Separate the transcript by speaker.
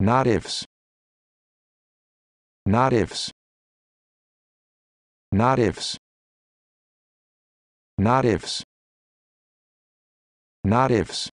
Speaker 1: Not ifs. Not ifs. Not ifs. Not ifs. Not ifs.